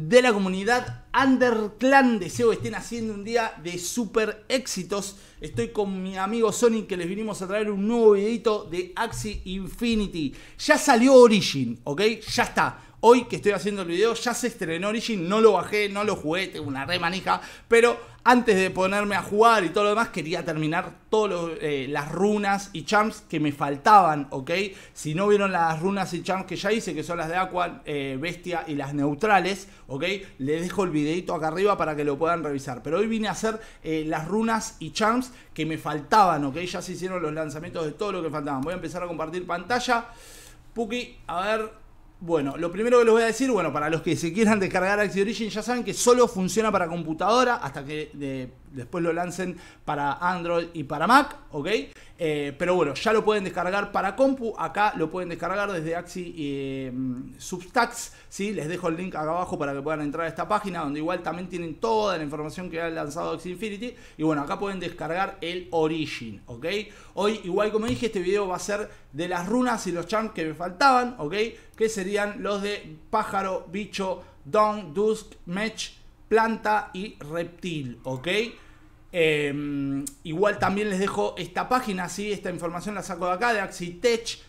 de la comunidad Underclan. Deseo que estén haciendo un día de super éxitos. Estoy con mi amigo Sonic que les vinimos a traer un nuevo videito de Axie Infinity. Ya salió Origin, ¿ok? Ya está. Hoy que estoy haciendo el video ya se estrenó Origin. No lo bajé, no lo jugué, tengo una re manija. Pero antes de ponerme a jugar y todo lo demás, quería terminar todas eh, las runas y champs que me faltaban, ¿ok? Si no vieron las runas y champs que ya hice, que son las de Aqua, eh, Bestia y las neutrales, ¿ok? Les dejo el videito acá arriba para que lo puedan revisar. Pero hoy vine a hacer eh, las runas y champs que me faltaban, ¿ok? Ya se hicieron los lanzamientos de todo lo que faltaban. Voy a empezar a compartir pantalla. Puki, a ver, bueno, lo primero que les voy a decir, bueno, para los que se quieran descargar Axie Origin, ya saben que solo funciona para computadora hasta que eh, después lo lancen para Android y para Mac, ¿ok? Eh, pero bueno, ya lo pueden descargar para compu. Acá lo pueden descargar desde Axi eh, Substacks. Les dejo el link acá abajo para que puedan entrar a esta página donde igual también tienen toda la información que ha lanzado Axi Infinity. Y bueno, acá pueden descargar el Origin. ¿ok? Hoy, igual como dije, este video va a ser de las runas y los charms que me faltaban. ¿ok? Que serían los de pájaro, bicho, dawn, dusk, mech, planta y reptil. ¿ok? Em, igual también les dejo esta página, ¿sí? esta información la saco de acá, de Axitech,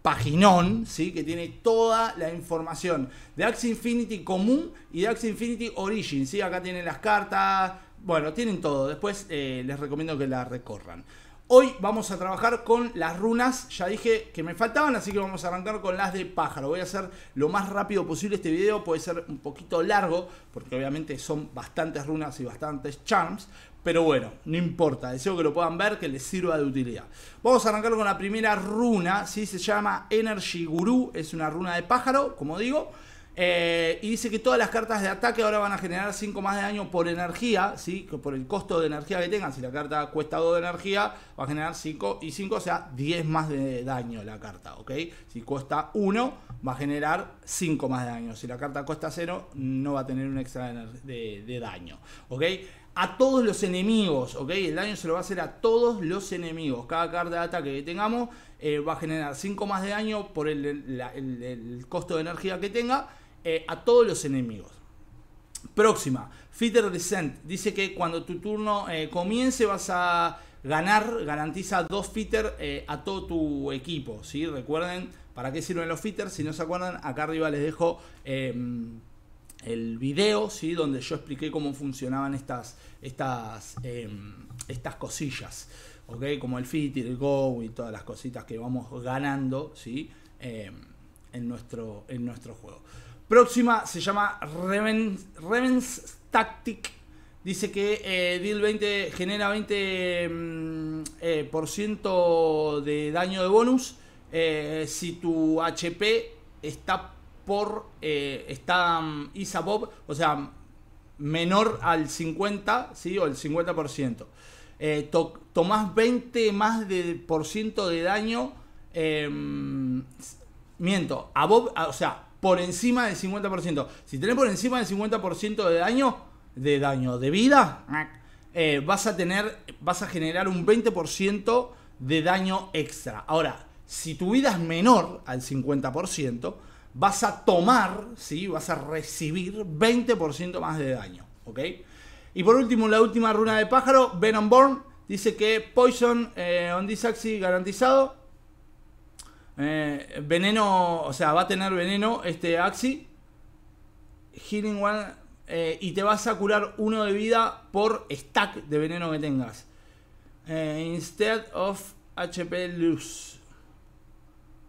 paginón, ¿sí? que tiene toda la información de Axi Infinity común y de Axi Infinity Origin. ¿sí? Acá tienen las cartas, bueno, tienen todo. Después eh, les recomiendo que la recorran. Hoy vamos a trabajar con las runas, ya dije que me faltaban, así que vamos a arrancar con las de pájaro. Voy a hacer lo más rápido posible este video, puede ser un poquito largo, porque obviamente son bastantes runas y bastantes charms, pero bueno, no importa, deseo que lo puedan ver, que les sirva de utilidad. Vamos a arrancar con la primera runa, se llama Energy Guru, es una runa de pájaro, como digo. Eh, y dice que todas las cartas de ataque ahora van a generar 5 más de daño por energía, ¿sí? por el costo de energía que tengan. Si la carta cuesta 2 de energía, va a generar 5 y 5, o sea, 10 más de daño la carta, ¿ok? Si cuesta 1, va a generar 5 más de daño. Si la carta cuesta 0, no va a tener un extra de, de daño, ¿ok? a todos los enemigos, ¿ok? El daño se lo va a hacer a todos los enemigos. Cada carta de ataque que tengamos eh, va a generar 5 más de daño por el, costo de energía que tenga eh, a todos los enemigos. Próxima, Fitter Descent. Dice que cuando tu turno eh, comience vas a ganar, garantiza dos Fitter a todo tu equipo, ¿sí? Recuerden para qué sirven los fitter, Si no se acuerdan, acá arriba les dejo... Em, el video, ¿sí? donde yo expliqué cómo funcionaban estas, estas, em, estas cosillas, Como el fit, el go y todas las cositas que vamos ganando, ¿sí? Em, en, nuestro, en nuestro juego. Próxima se llama Revenge Reven's Tactic. Dice que eh, Deal 20 genera 20% em, eh, por de daño de bonus eh, si tu HP está por esta eh, está mm, Isa Bob, o sea, menor al 50, ¿sí? O el 50%. Eh, tomás 20 más de por ciento de daño. Em, miento, a Bob, o sea, por encima del 50%. Si tenés por encima del 50% de daño, de daño de vida, eh, vas a tener, vas a generar un 20% de daño extra. Ahora, si tu vida es menor al 50%, vas a tomar, ¿sí? vas a recibir 20% más de daño. ¿ok? Y por último, la última runa de pájaro, Venom Born, dice que Poison eh, on this garantizado. Eh, veneno, o sea, va a tener veneno este Axi. Healing One. Eh, y te vas a curar uno de vida por stack de veneno que tengas. instead of HP Luz.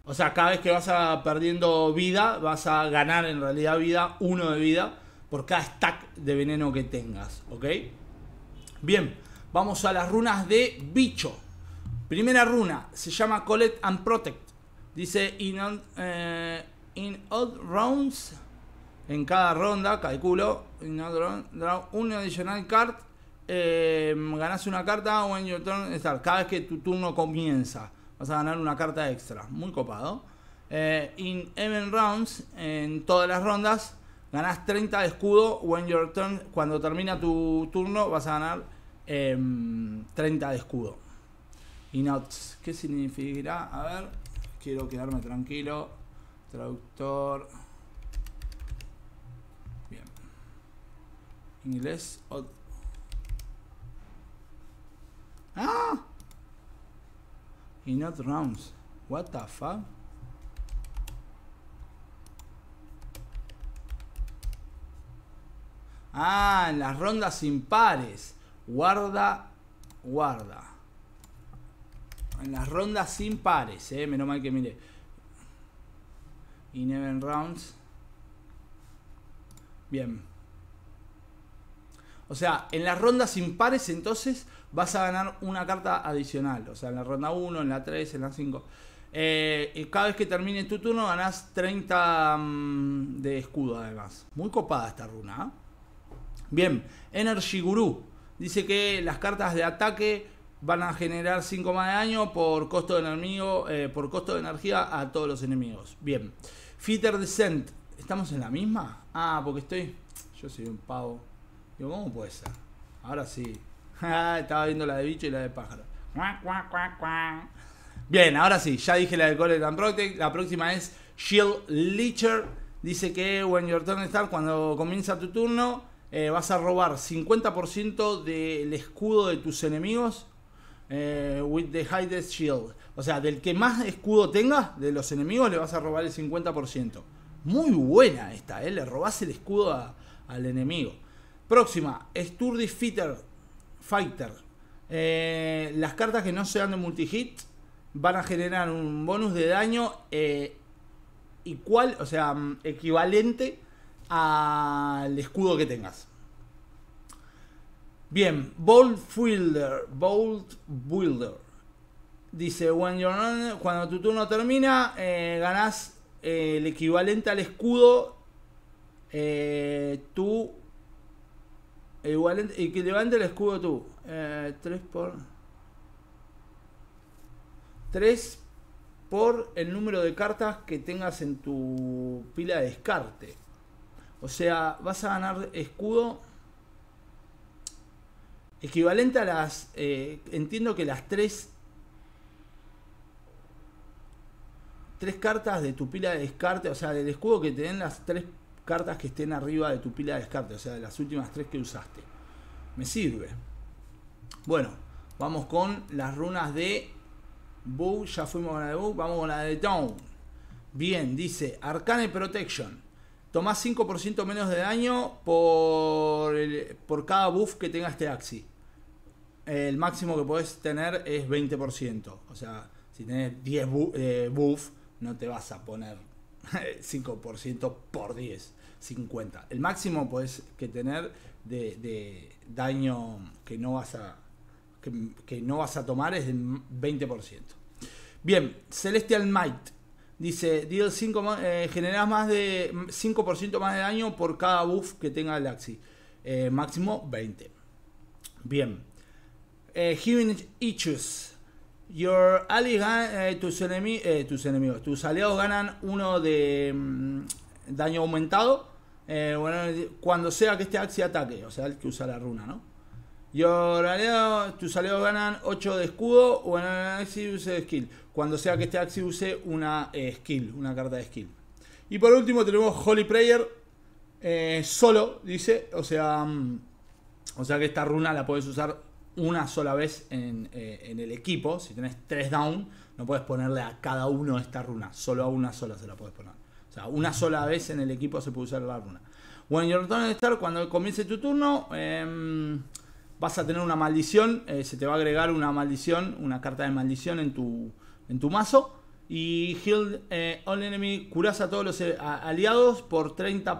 O sea, cada vez que vas a perdiendo vida, vas a ganar en realidad vida, uno de vida, por cada stack de veneno que tengas, ¿ok? Bien, vamos a las runas de bicho. Primera runa, se llama Collect and Protect. Dice, in, eh, in odd rounds, en cada ronda, calculo, in odd round, draw un additional card, eh, ganas una carta o cada vez que tu turno comienza vas a ganar una carta extra. Muy copado. Eh, in even rounds, en todas las rondas, ganás 30 de escudo. When your turn, cuando termina tu turno, vas a ganar 30 em, de escudo. Y notes, ¿qué significará? A ver, quiero quedarme tranquilo. Traductor. Bien. Inglés. ¡Ah! in rounds. What the fuck? Ah, en las rondas impares. Guarda, guarda. En las rondas impares, eh. Menos mal que mire. In even rounds. Bien. O sea, en las rondas impares entonces vas a ganar una carta adicional. O sea, en la ronda 1, en la 3, en la 5. Eh, cada vez que termine tu turno ganás 30 mm, de escudo además. Muy copada esta runa. ¿ah? Bien, Energy Guru. Dice que las cartas de ataque van a generar 5 más de daño por costo de, enemigo, eh, por costo de energía a todos los enemigos. Bien, Feater Descent. ¿Estamos en la misma? Ah, porque estoy... Yo soy un pavo. Digo, ¿cómo puede ser? Ahora sí. Ah, estaba viendo la de bicho y la de pájaro. Bien, ahora sí, ya dije la de Colette and Protect. La próxima es Shield Leecher. Dice que when your turn cuando comienza tu turno, eh, vas a robar 50% del escudo de tus enemigos. Eh, with the highest shield. O sea, del que más escudo tengas de los enemigos, le vas a robar el 50%. Muy buena esta, ¿eh? Le robás el escudo al enemigo. Próxima, Sturdy Fighter. Eh, las cartas que no sean de multi-hit van a generar un bonus de daño eh, igual, o sea, mm, equivalente al escudo que tengas. Bien, bolt Builder. Bold Builder. Dice, When cuando tu turno termina, ganas eh, ganás el equivalente al escudo. tú tu e igual, y que levante el escudo tú. 3 eh, por... 3 por el número de cartas que tengas en tu pila de descarte. O sea, vas a ganar escudo equivalente a las... Eh, entiendo que las 3... Tres cartas de tu pila de descarte, o sea, del escudo que te den las tres cartas que estén arriba de tu pila de descarte, o sea, de las últimas tres que usaste. Me sirve. Bueno, vamos con las runas de Bug, ya fuimos con la de Bug, vamos con la de Down. Bien, dice Arcane Protection. Tomás 5% menos de daño por, por cada buff que tenga este Axi. El máximo que puedes tener es 20%. O sea, si tenés 10 eh, buff, no te vas a poner 5% por 10. 50. El máximo puedes que tener de, daño que no vas a que, no vas a tomar es del 20%. Bien, Celestial Might dice, deal 5 eh, más de 5% mm, más de daño por cada buff que tenga el Axi. Eh, máximo 20. Bien. Human eh, Itches. Your allies, tus, tus enemigos, tus aliados ganan uno de mm, daño aumentado, eh, cuando sea que este axi ataque, o sea, el que usa la runa, ¿no? Y ahora tus ganan 8 de escudo o en el axi use skill, cuando sea que este axi use una eh, skill, una carta de skill. Y por último tenemos Holy Prayer eh, solo, dice, o sea, mm, o sea que esta runa la puedes usar una sola vez en, en el equipo, si tenés 3 down, no puedes ponerle a cada uno esta runa, solo a una sola se la puedes poner una sola vez en el equipo se puede usar la runa. Bueno, y el de estar, cuando comience tu turno, em, vas a tener una maldición. Eh, se te va a agregar una maldición, una carta de maldición en tu, en tu mazo. Y Heal eh, All Enemy curas a todos los eh, aliados por 30%.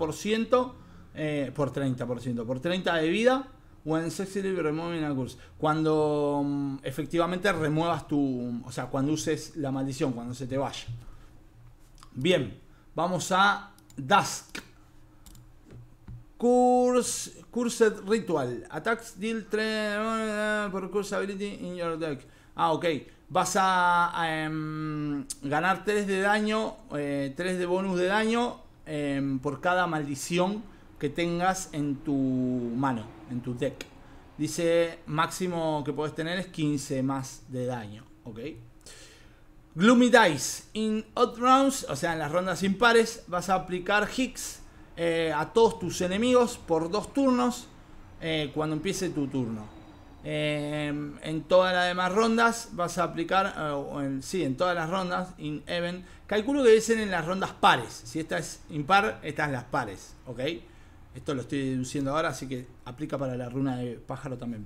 por 30%, por 30 de vida. When sexy Removing a Curse. Cuando mm, efectivamente remuevas tu. O sea, cuando uses la maldición, cuando se te vaya. Bien. Vamos a Dusk. Curse, Cursed Ritual. Attacks deal 3 por Curse Ability in your deck. Ah, ok. Vas a em, ganar 3 de daño, 3 eh, de bonus de daño em, por cada maldición que tengas en tu mano, en tu deck. Dice máximo que puedes tener es 15 más de daño. Ok. Gloomy Dice. In odd rounds, o sea, en las rondas impares, vas a aplicar Hicks eh, a todos tus enemigos por dos turnos eh, cuando empiece tu turno. Eh, en todas las demás rondas vas a aplicar, en, sí, en todas las rondas, in even. Calculo que dicen en las rondas pares. Si esta es impar, estas es las pares, ¿ok? Esto lo estoy deduciendo ahora, así que aplica para la runa de pájaro también.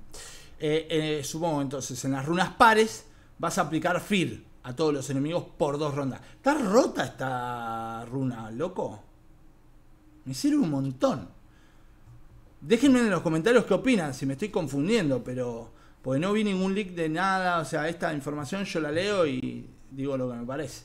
supongo entonces, en las runas pares vas a aplicar Fear a todos los enemigos por dos rondas. Está rota esta runa, loco. Me sirve un montón. Déjenme en los comentarios qué opinan, si me estoy confundiendo, pero... Porque no vi ningún leak de nada, o sea, esta información yo la leo y digo lo que me parece.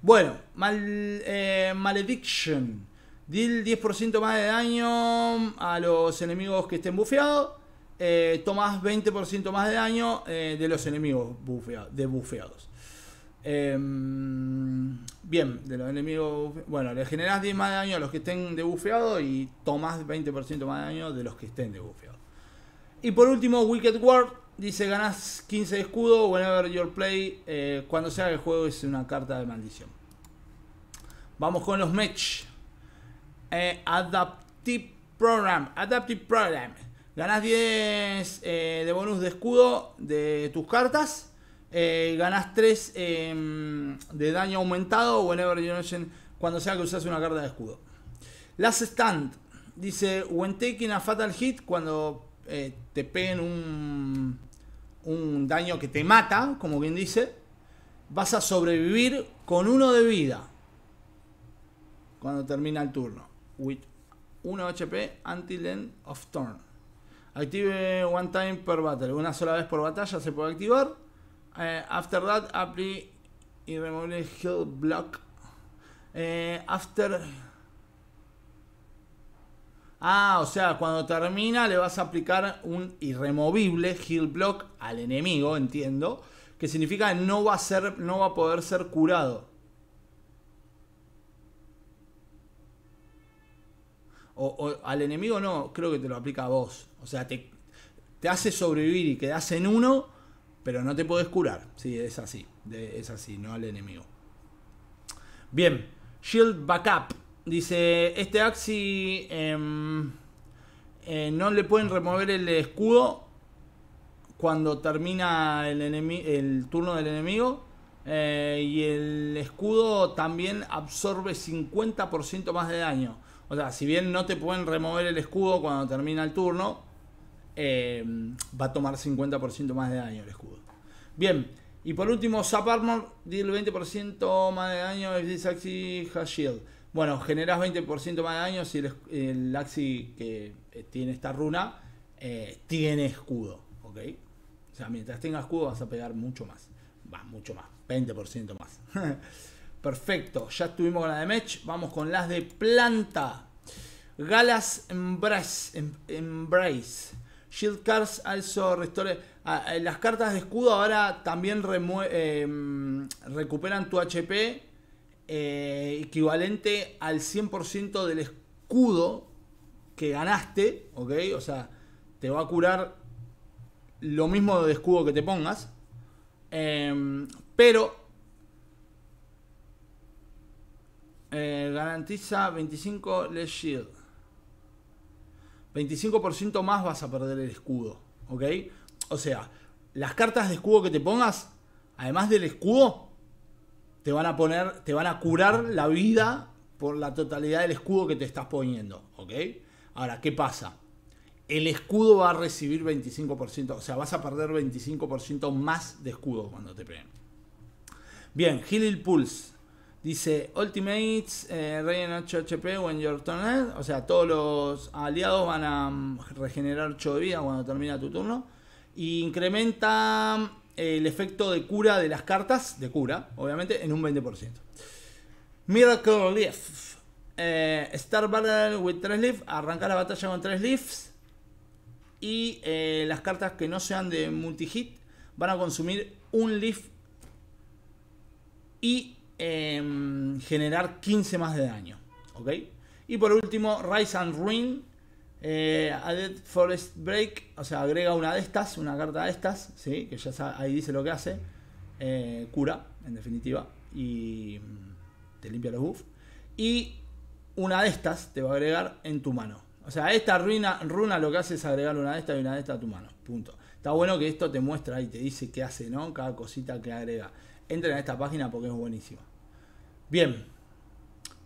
Bueno, mal, eh, Malediction. Dil 10% más de daño a los enemigos que estén bufeados. Eh, 20% más de daño eh, de los enemigos de bufeados. Em, bien, de los enemigos. Bueno, le generas 10 más de daño a los que estén debufeados y tomas 20% más de daño de los que estén debufeados. Y por último, Wicked Ward dice: ganas 15 de escudo whenever your play. Eh, cuando sea que el juego, es una carta de maldición. Vamos con los match. Eh, Adaptive Program. Adaptive Program. Ganás 10 eh, de bonus de escudo de tus cartas ganas eh, ganás 3 em, de daño aumentado whenever you cuando sea que usas una carta de escudo. Last Stand dice: When taking a fatal hit, cuando eh, te peguen un, un daño que te mata, como bien dice, vas a sobrevivir con uno de vida cuando termina el turno. With 1 HP until end of turn. Active one time per battle. Una sola vez por batalla se puede activar. Eh, after that, apply irremovible heal block. Eh, after. Ah, o sea, cuando termina le vas a aplicar un irremovible heal block al enemigo, entiendo, que significa no va a ser, no va a poder ser curado. O, al enemigo no, creo que te lo aplica a vos. O sea, te, te hace sobrevivir y quedas en uno pero no te puedes curar. Sí, es así. es así, no al enemigo. Bien. Shield Backup. Dice, este Axi em, eh, no le pueden remover el escudo cuando termina el, turno del enemigo. Eh, y el escudo también absorbe 50% más de daño. O sea, si bien no te pueden remover el escudo cuando termina el turno, Em, va a tomar 50% más de daño el escudo. Bien, y por último, Zap Armor, deal 20% más de daño, Axi Shield. Bueno, generas 20% más de daño si el, Laxi Axi que eh, tiene esta runa eh, tiene escudo, ¿ok? O sea, mientras tenga escudo vas a pegar mucho más. Va, mucho más, 20% más. Perfecto, ya estuvimos con la de Mech, vamos con las de planta. Galas Embrace. Em, Embrace. Shield cards also restore. Ah, eh, las cartas de escudo ahora también em, recuperan tu HP eh, equivalente al 100% del escudo que ganaste, ¿ok? O sea, te va a curar lo mismo de escudo que te pongas. Em, pero eh, garantiza 25 less shield. 25% más vas a perder el escudo, ¿ok? O sea, las cartas de escudo que te pongas, además del escudo, te van a poner, te van a curar la vida por la totalidad del escudo que te estás poniendo, ¿ok? Ahora, ¿qué pasa? El escudo va a recibir 25%, o sea, vas a perder 25% más de escudo cuando te peguen. Bien, Healing Pulse. Dice Ultimates, eh, rey en 8 HP when your turn O sea, todos los aliados van a mm, regenerar 8 de vida cuando termina tu turno. Y incrementa mm, el efecto de cura de las cartas, de cura, obviamente, en un 20%. Miracle Leaf. Eh, Star Battle with 3 Leaf. Arranca la batalla con 3 Leafs. Y eh, las cartas que no sean de multi-hit van a consumir un Leaf. Y Em, generar 15 más de daño. ¿Ok? Y por último, Rise and Ruin. Eh, Added Forest Break. O sea, agrega una de estas, una carta de estas. ¿sí? Que ya ahí dice lo que hace. Eh, cura, en definitiva. Y mm, te limpia los buffs. Y una de estas te va a agregar en tu mano. O sea, esta ruina, runa lo que hace es agregar una de estas y una de estas a tu mano. Punto. Está bueno que esto te muestra y te dice qué hace, ¿no? Cada cosita que agrega entren a esta página porque es buenísima. Bien,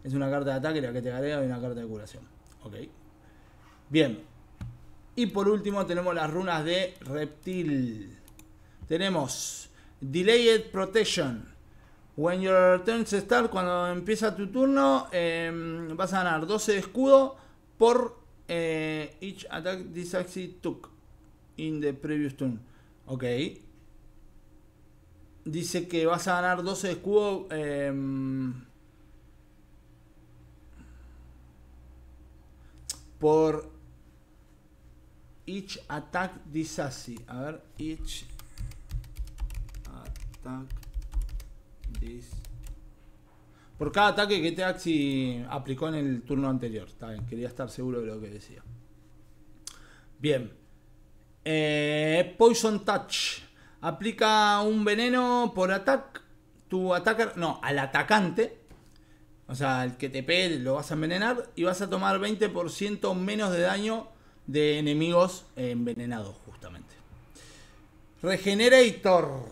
es una carta de ataque la que te agrega y una carta de curación. Ok. Bien. Y por último tenemos las runas de reptil. Tenemos Delayed Protection. When your turn starts, cuando empieza tu turno, em, vas a ganar 12 de escudo por eh, each attack this took in the previous turn. Ok. Dice que vas a ganar 12 escudos em, por each attack dice A ver, each attack this. Por cada ataque que Taxi aplicó en el turno anterior. Está bien, quería estar seguro de lo que decía. Bien. Eh, poison Touch. Aplica un veneno por ataque. Tu atacar, no, al atacante. O sea, el que te pegue lo vas a envenenar y vas a tomar 20% menos de daño de enemigos envenenados, justamente. Regenerator.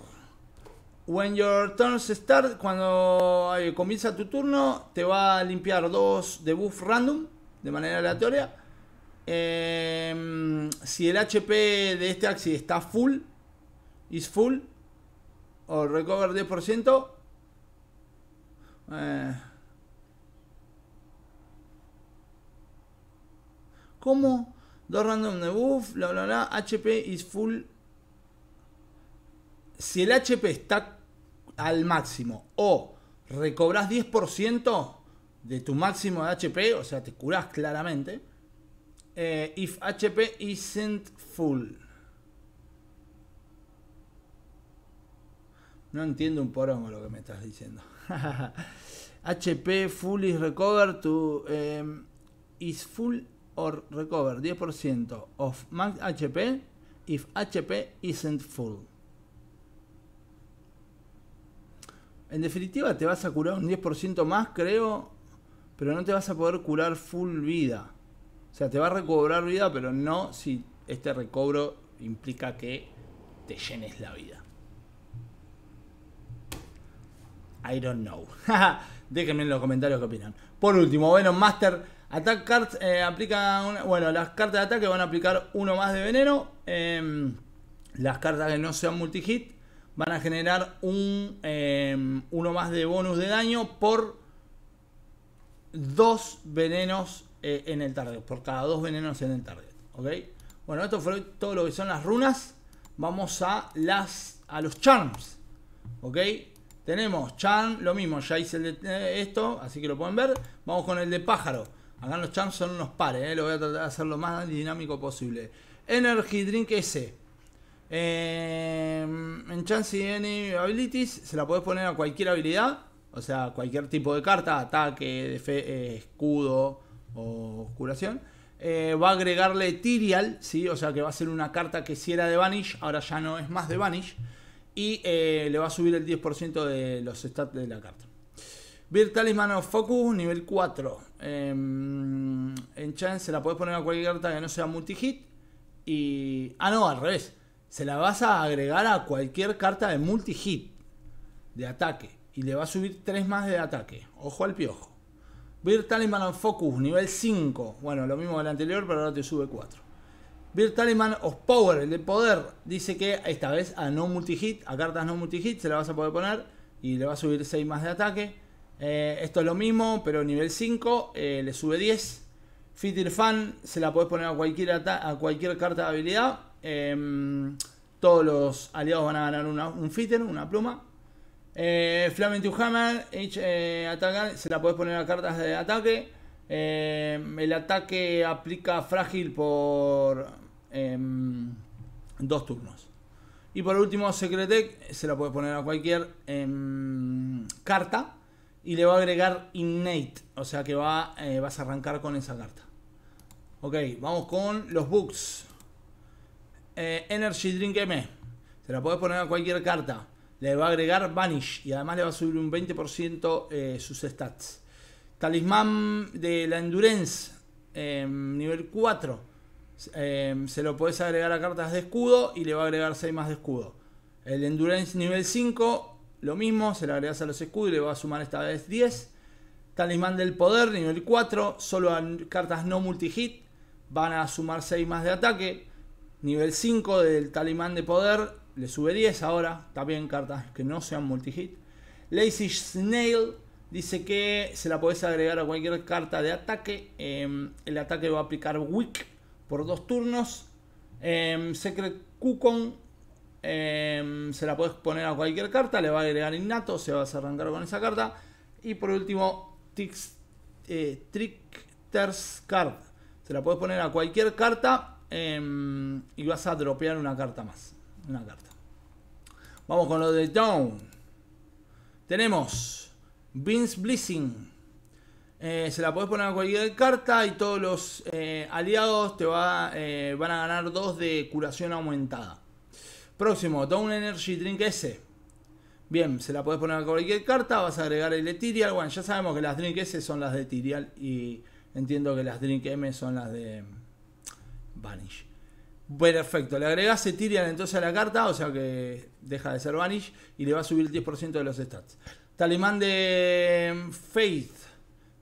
When your turn start, cuando comienza tu turno, te va a limpiar dos debuffs random de manera aleatoria. Em, si el HP de este Axi está full, is full o recover 10%. Eh. ¿Cómo? Dos random debuffs, bla bla bla. HP is full. Si el HP está al máximo o recobras 10% de tu máximo de HP, o sea, te curás claramente. Eh, if HP isn't full. No entiendo un porongo lo que me estás diciendo. HP Full is Recover to em, is Full or Recover 10% of max HP if HP isn't full. En definitiva te vas a curar un 10% más, creo, pero no te vas a poder curar full vida. O sea, te va a recobrar vida, pero no si este recobro implica que te llenes la vida. I don't know. Déjenme en los comentarios qué opinan. Por último, bueno, Master. Attack cards eh, aplica. bueno, las cartas de ataque van a aplicar uno más de veneno. Em, las cartas que no sean multi-hit van a generar un, em, uno más de bonus de daño por dos venenos eh, en el target. Por cada dos venenos en el target. ¿Ok? Bueno, esto fue todo lo que son las runas. Vamos a las. a los charms. ¿Ok? Tenemos Chan, lo mismo, ya hice eh, esto, así que lo pueden ver. Vamos con el de pájaro. Acá los Chan son unos pares, eh, lo voy a tratar de hacer lo más dinámico posible. Energy Drink S. Eh, en Chance y Any Abilities se la podés poner a cualquier habilidad, o sea, cualquier tipo de carta, ataque, escudo o curación. va a agregarle Tyrial, ¿sí? o sea que va a ser una carta que si era de Vanish, ahora ya no es más de Vanish y eh, le va a subir el 10% de los stats de la carta. Vir Talisman of Focus, nivel 4. Em, en Chance se la puedes poner a cualquier carta que no sea multi-hit. Y. Ah, no, al revés. Se la vas a agregar a cualquier carta de multi-hit de ataque. Y le va a subir 3 más de ataque. Ojo al piojo. Vir Talisman of Focus, nivel 5. Bueno, lo mismo del anterior, pero ahora te sube 4. Bill Taliman of Power, el de poder, dice que esta vez a no multi-hit, a cartas no multi-hit, se la vas a poder poner y le va a subir 6 más de ataque. Eh, esto es lo mismo, pero nivel 5 eh, le sube 10. Fitir Fan se la puedes poner a cualquier, a cualquier carta de habilidad. Em, todos los aliados van a ganar un Fitter, una pluma. Eh, Flaming to Hammer, H, eh, se la puedes poner a cartas de ataque. el ataque aplica frágil por Em, dos turnos. Y por último, Secretec se la puede poner a cualquier em, carta y le va a agregar Innate, o sea que va, eh, vas a arrancar con esa carta. Ok, vamos con los books. Eh, Energy Drink M. Se la puedes poner a cualquier carta. Le va a agregar Vanish y además le va a subir un 20% eh, sus stats. Talismán de la Endurance, em, nivel 4. Em, se lo puedes agregar a cartas de escudo y le va a agregar 6 más de escudo. El Endurance nivel 5, lo mismo, se le agregas a los escudos y le va a sumar esta vez 10. Talismán del Poder, nivel 4, solo a cartas no multi-hit, van a sumar 6 más de ataque. Nivel 5 del Talismán de Poder, le sube 10 ahora, también cartas que no sean multi-hit. Lazy Snail dice que se la podés agregar a cualquier carta de ataque. Em, el ataque va a aplicar Wick por dos turnos. Em, Secret Kukon em, se la puedes poner a cualquier carta, le va a agregar innato, se va a arrancar con esa carta. Y por último, Tix, eh, Trickter's Card. Se la puedes poner a cualquier carta em, y vas a dropear una carta más. Una carta. Vamos con lo de Down. Tenemos Vince Blissing eh, se la podés poner a cualquier carta y todos los eh, aliados te va, eh, van a ganar 2 de curación aumentada. Próximo, Down Energy Drink S. Bien, se la podés poner a cualquier carta, vas a agregar el Ethereal. Bueno, ya sabemos que las Drink S son las de Ethereal y entiendo que las Drink M son las de mm, Vanish. Perfecto, le agregás Ethereal entonces a la carta, o sea que deja de ser Vanish y le va a subir el 10% de los stats. Talimán de mm, Faith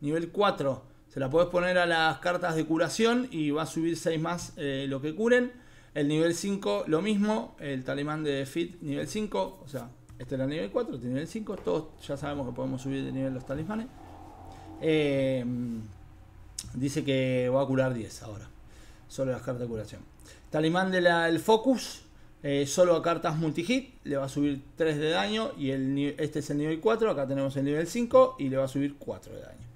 nivel 4. Se la podés poner a las cartas de curación y va a subir 6 más eh, lo que curen. El nivel 5 lo mismo, el talimán de Fit nivel 5, o sea, este era el nivel 4, este nivel 5, todos ya sabemos que podemos subir de nivel los talismanes. Em, dice que va a curar 10 ahora, solo las cartas de curación. talimán del Focus, eh, solo a cartas multi-hit, le va a subir 3 de daño y el, este es el nivel 4, acá tenemos el nivel 5 y le va a subir 4 de daño.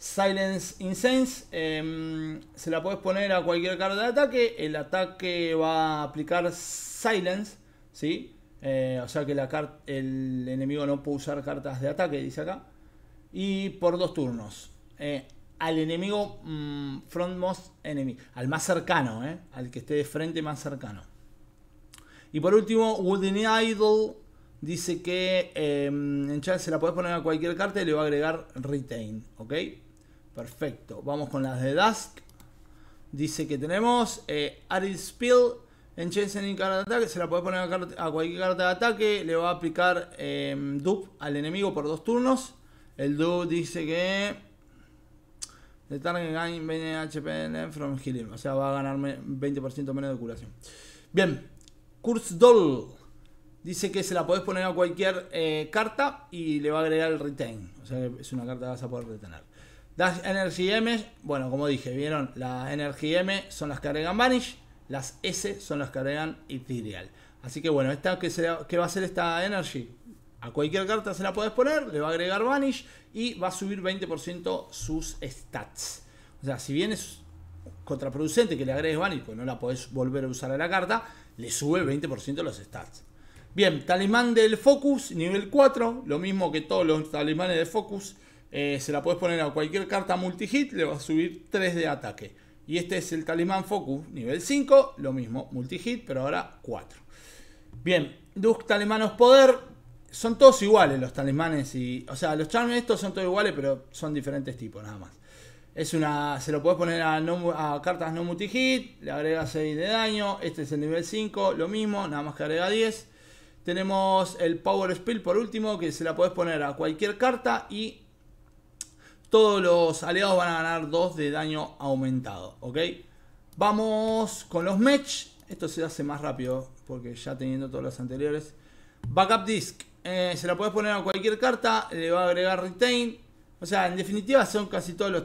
Silence Incense. Em, se la puedes poner a cualquier carta de ataque. El ataque va a aplicar Silence. ¿sí? Eh, o sea que la el enemigo no puede usar cartas de ataque, dice acá. Y por dos turnos. Eh, al enemigo mm, frontmost enemy. Al más cercano, eh, al que esté de frente más cercano. Y por último, Wooden Idol. Dice que em, en chat se la puedes poner a cualquier carta y le va a agregar retain, ¿ok? Perfecto. Vamos con las de Dusk. Dice que tenemos eh, Arid Spill en Chasing carta de ataque. Se la puede poner a, cualquier carta de ataque. Le va a aplicar eh, al enemigo por dos turnos. El dupe dice que. The target gain 20 from healing. O sea, va a ganarme 20% menos de curación. Bien. kurz Doll. Dice que se la podés poner a cualquier eh, carta y le va a agregar el retain. O sea, es una carta que vas a poder retener. Las Energy M, bueno, como dije, vieron, las Energy M son las que agregan Vanish, las S son las que agregan Ethereal. Así que bueno, esta que, va a hacer esta Energy, a cualquier carta se la podés poner, le va a agregar Vanish y va a subir 20% sus stats. O sea, si bien es contraproducente que le agregues Vanish, pues no la podés volver a usar a la carta, le sube 20% los stats. Bien, talismán del Focus, nivel 4, lo mismo que todos los talismanes de Focus. Eh, se la puedes poner a cualquier carta multi-hit, le va a subir 3 de ataque. Y este es el talismán Focus, nivel 5, lo mismo, multi-hit, pero ahora 4. Bien, Dusk Talismanos Poder, son todos iguales los talismanes y. O sea, los charms estos son todos iguales, pero son diferentes tipos, nada más. Es una. Se lo puedes poner a, cartas no multi-hit. Le agrega 6 de daño. Este es el nivel 5. Lo mismo, nada más que agrega 10. Tenemos el Power Spill por último. Que se la puedes poner a cualquier carta. Y todos los aliados van a ganar 2 de daño aumentado, ¿ok? Vamos con los match. Esto se hace más rápido porque ya teniendo todos los anteriores. Backup Disc. Eh, se la puedes poner a cualquier carta, le va a agregar Retain. O sea, en definitiva son casi todos los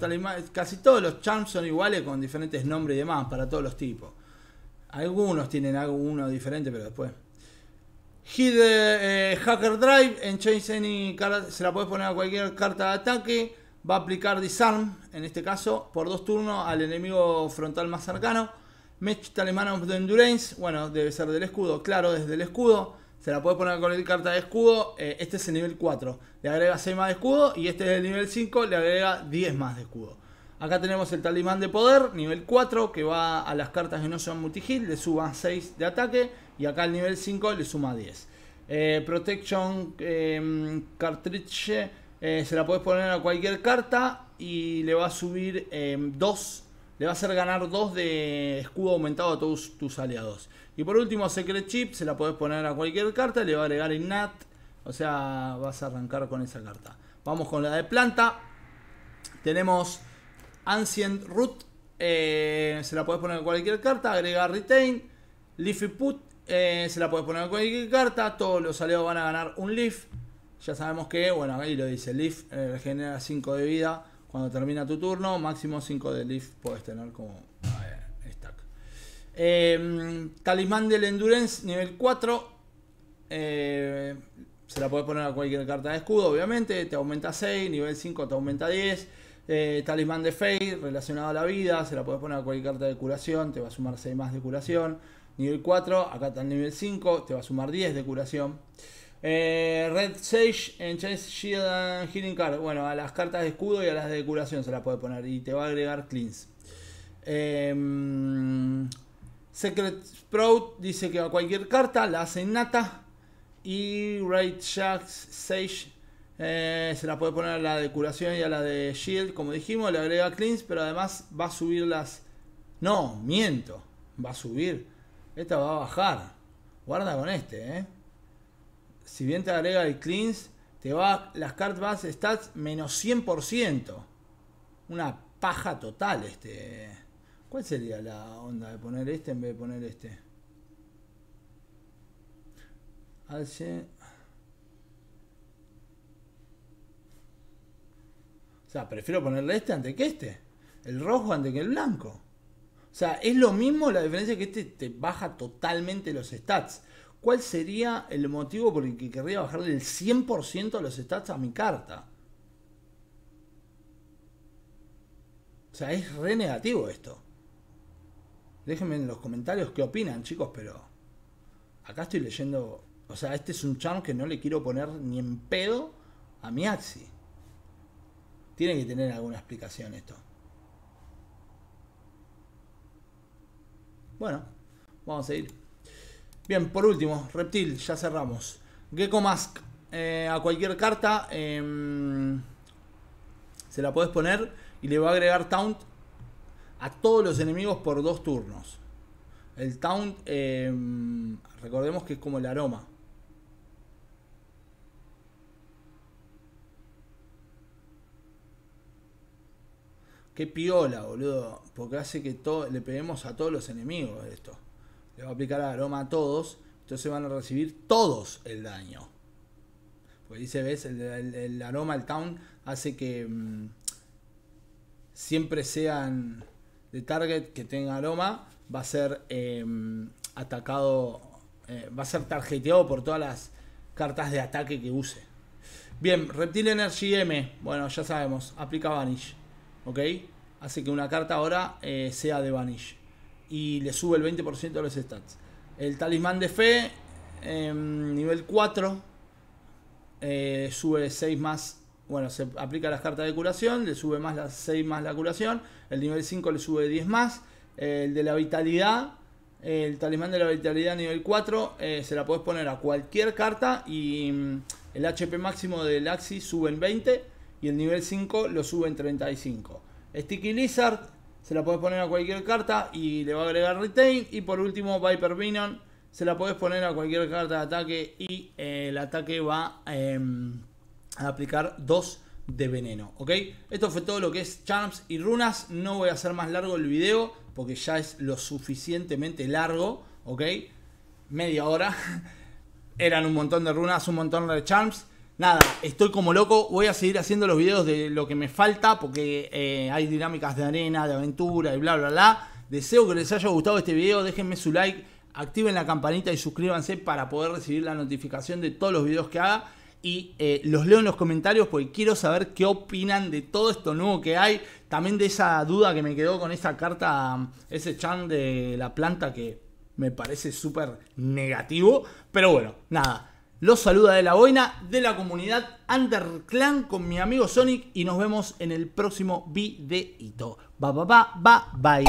casi todos los charms son iguales con diferentes nombres y demás para todos los tipos. Algunos tienen algunos diferente, pero después. Hit eh, Hacker Drive en Change se la puedes poner a cualquier carta de ataque va a aplicar disarm, en este caso, por dos turnos al enemigo frontal más cercano. Mech Talisman of the Endurance, bueno, debe ser del escudo, claro, desde el escudo. Se la puede poner con la carta de escudo, eh, este es el nivel 4, le agrega 6 más de escudo y este es el nivel 5, le agrega 10 más de escudo. Acá tenemos el talismán de poder, nivel 4, que va a las cartas que no son multigil, le suma 6 de ataque y acá el nivel 5 le suma 10. Eh, protection eh, Cartridge eh, se la puedes poner a cualquier carta y le va a subir 2. Em, le va a hacer ganar 2 de escudo aumentado a todos tus aliados. Y por último, Secret Chip, se la puedes poner a cualquier carta, le va a agregar Innat. O sea, vas a arrancar con esa carta. Vamos con la de planta. Tenemos Ancient Root. Eh, se la puedes poner a cualquier carta. Agregar Retain. Leafy Put. Eh, se la puedes poner a cualquier carta. Todos los aliados van a ganar un Leaf. Ya sabemos que, bueno, ahí lo dice, Leaf eh, genera regenera 5 de vida cuando termina tu turno, máximo 5 de Leaf puedes tener como ver, eh, stack. Em, talismán del Endurance, nivel 4. Eh, se la puedes poner a cualquier carta de escudo, obviamente. Te aumenta 6, nivel 5 te aumenta 10. Eh, talismán de Fade, relacionado a la vida, se la puedes poner a cualquier carta de curación, te va a sumar 6 más de curación. Nivel 4, acá está el nivel 5, te va a sumar 10 de curación. Eh, Red Sage, Chase Shield Healing Card. Bueno, a las cartas de escudo y a las de curación se las puede poner. Y te va a agregar Cleans. Em, Secret Sprout dice que a cualquier carta la hace nata Y Red Sage eh, se la puede poner a la de curación y a la de Shield. Como dijimos, le agrega Cleans, pero además va a subir las. No, miento. Va a subir. Esta va a bajar. Guarda con este, eh si bien te agrega el cleans, te va las cartas base stats menos 100%. Una paja total este. ¿Cuál sería la onda de poner este en vez de poner este? O sea, prefiero ponerle este antes que este. El rojo antes que el blanco. O sea, es lo mismo la diferencia que este te baja totalmente los stats. ¿Cuál sería el motivo por el que querría bajarle el 100% de los stats a mi carta? O sea, es re negativo esto. Déjenme en los comentarios qué opinan, chicos, pero acá estoy leyendo. O sea, este es un charm que no le quiero poner ni en pedo a mi Axi. Tiene que tener alguna explicación esto. Bueno, vamos a ir. Bien, por último, reptil, ya cerramos. Gecko Mask. Eh, a cualquier carta em, se la puedes poner y le va a agregar taunt a todos los enemigos por dos turnos. El taunt, em, recordemos que es como el aroma. Qué piola, boludo. Porque hace que le peguemos a todos los enemigos esto le va a aplicar aroma a todos, entonces van a recibir todos el daño. Porque dice, ves, el, aroma, el town, hace que mm, siempre sean de target que tenga aroma, va a ser em, atacado, eh, va a ser tarjeteado por todas las cartas de ataque que use. Bien, Reptil Energy M, bueno, ya sabemos, aplica Vanish, ¿ok? Hace que una carta ahora eh, sea de Vanish y le sube el 20% de los stats. El talismán de fe, em, nivel 4, eh, sube 6 más. Bueno, se aplica las cartas de curación, le sube más las 6 más la curación. El nivel 5 le sube 10 más. El de la vitalidad, el talismán de la vitalidad nivel 4, eh, se la podés poner a cualquier carta y mm, el HP máximo del axis sube en 20 y el nivel 5 lo sube en 35. Sticky Lizard se la puedes poner a cualquier carta y le va a agregar retain. Y por último, Viper Venom, se la puedes poner a cualquier carta de ataque y eh, el ataque va em, a aplicar 2 de veneno. ¿Ok? Esto fue todo lo que es charms y runas. No voy a hacer más largo el video porque ya es lo suficientemente largo. ¿Ok? Media hora. Eran un montón de runas, un montón de charms nada, estoy como loco. Voy a seguir haciendo los videos de lo que me falta porque eh, hay dinámicas de arena, de aventura y bla, bla, bla. Deseo que les haya gustado este video. Déjenme su like, activen la campanita y suscríbanse para poder recibir la notificación de todos los videos que haga. Y eh, los leo en los comentarios porque quiero saber qué opinan de todo esto nuevo que hay. También de esa duda que me quedó con esa carta, ese chan de la planta que me parece súper negativo. Pero bueno, nada. Los saluda de la boina de la comunidad Underclan con mi amigo Sonic y nos vemos en el próximo videito. Va, va, va, va, bye.